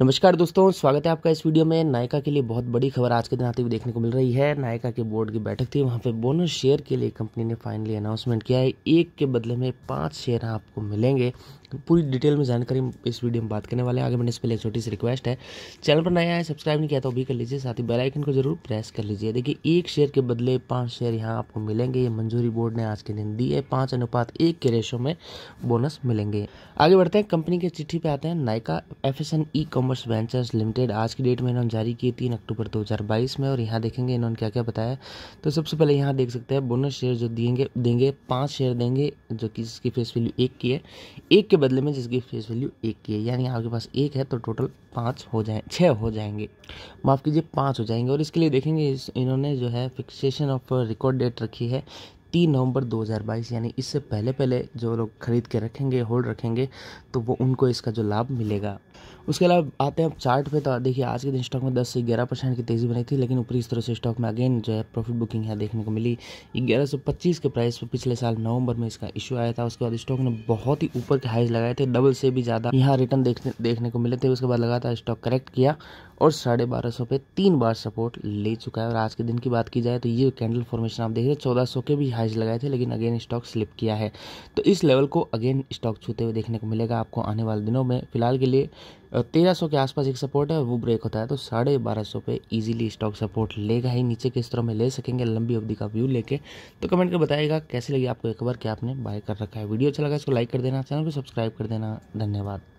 नमस्कार दोस्तों स्वागत है आपका इस वीडियो में नायका के लिए बहुत बड़ी खबर आज के दिन आते हुए देखने को मिल रही है नायका के बोर्ड की बैठक थी वहां पे बोनस शेयर के लिए कंपनी ने फाइनली अनाउंसमेंट किया है एक के बदले में पांच शेयर आपको मिलेंगे पूरी डिटेल में जानकारी इस वीडियो में बात करने वाले हैं आगे मैंने इस पहले एक छोटी सी रिक्वेस्ट है चैनल पर नया है सब्सक्राइब नहीं किया तो अभी कर लीजिए साथ ही बेलाइकन को जरूर प्रेस कर लीजिए देखिए एक शेयर के बदले पाँच शेयर यहाँ आपको मिलेंगे ये मंजूरी बोर्ड ने आज के दिन दी है पाँच अनुपात एक के रेशो में बोनस मिलेंगे आगे बढ़ते हैं कंपनी की चिट्ठी पे आते हैं Nykaa F S E commerce ventures limited आज की डेट में इन्होंने जारी की तीन अक्टूबर 2022 में और यहाँ देखेंगे इन्होंने क्या क्या बताया तो सबसे पहले यहाँ देख सकते हैं बोनस शेयर जो देंगे देंगे पाँच शेयर देंगे जो कि जिसकी फेस वैल्यू एक की है एक के बदले में जिसकी फेस वैल्यू एक की है यानी आपके पास एक है तो टोटल पाँच हो जाए छः हो जाएंगे माफ़ कीजिए पाँच हो जाएंगे और इसके लिए देखेंगे इस, इन्होंने जो है फिक्सेशन ऑफ रिकॉर्ड डेट रखी है तीन नवंबर 2022 यानी इससे पहले पहले जो लोग खरीद के रखेंगे होल्ड रखेंगे तो वो उनको इसका जो लाभ मिलेगा उसके अलावा आते हैं आप चार्ट पे तो देखिए आज के दिन स्टॉक में दस से ग्यारह परसेंट की तेज़ी बनी थी लेकिन ऊपरी तरह से स्टॉक में अगेन जो है प्रॉफिट बुकिंग है देखने को मिली ग्यारह सौ पच्चीस के प्राइस पर पिछले साल नवंबर में इसका इशू आया था उसके बाद स्टॉक ने बहुत ही ऊपर के हाइज लगाए थे डबल से भी ज़्यादा यहाँ रिटर्न देखने देखने को मिले थे उसके बाद लगातार स्टॉक करेक्ट किया और साढ़े बारह सौ पे तीन बार सपोर्ट ले चुका है और आज के दिन की बात की जाए तो ये कैंडल फॉर्मेशन आप देख रहे हैं चौदह सौ के भी हाइज लगाए थे लेकिन अगेन स्टॉक स्लिप किया है तो इस लेवल को अगेन स्टॉक छूते हुए देखने को मिलेगा आपको आने वाले दिनों में फिलहाल के लिए तेरह सौ के आसपास एक सपोर्ट है और वो ब्रेक होता है तो साढ़े बारह सौ पे ईजिली स्टॉक सपोर्ट लेगा ही नीचे किस तरह में ले सकेंगे लंबी अवधि का व्यू लेके तो कमेंट कर बताएगा कैसे लगी आपको एक खबर क्या आपने बाय कर रखा है वीडियो अच्छा लगा इसको लाइक कर देना चैनल को सब्सक्राइब कर देना धन्यवाद